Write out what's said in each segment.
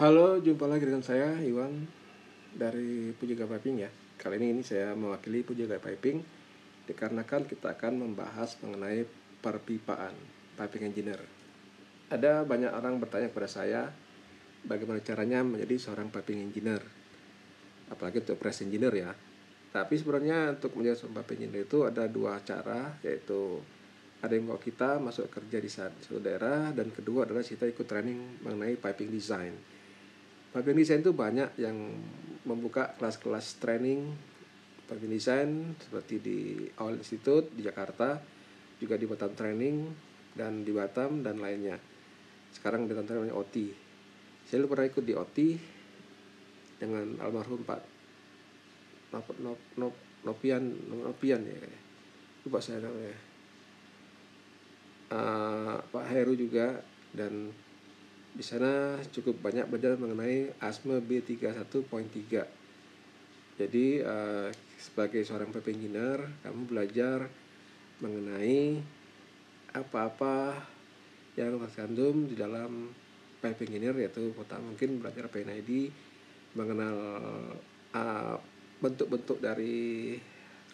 Halo, jumpa lagi dengan saya Iwan dari Pujaga Piping ya. Kali ini ini saya mewakili Pujaga Piping dikarenakan kita akan membahas mengenai perpipaan, piping engineer. Ada banyak orang bertanya kepada saya bagaimana caranya menjadi seorang piping engineer. Apalagi untuk press engineer ya. Tapi sebenarnya untuk menjadi seorang piping engineer itu ada dua cara yaitu ada yang mau kita masuk kerja di satu daerah dan kedua adalah kita ikut training mengenai piping design Bagian Design itu banyak yang membuka kelas-kelas training bagian Design seperti di All Institute di Jakarta, juga di Batam Training dan di Batam dan lainnya. Sekarang di Batam Training namanya OT. Saya lupa pernah ikut di OT dengan almarhum Pak Nop, Nop, Nop, Nopian, Nopian ya. Lupa saya namanya. Uh, Pak Heru juga dan di sana cukup banyak belajar mengenai asma B31.3. Jadi uh, sebagai seorang PP engineer, kamu belajar mengenai apa-apa yang terkandung di dalam piping engineer yaitu pertama mungkin belajar PNID mengenal bentuk eh, bentuk-bentuk dari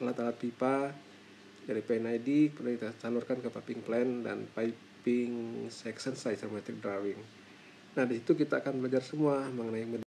alat-alat pipa dari PNID kemudian kita salurkan ke piping plan dan piping section size seismometric drawing Nah, di situ kita akan belajar semua mengenai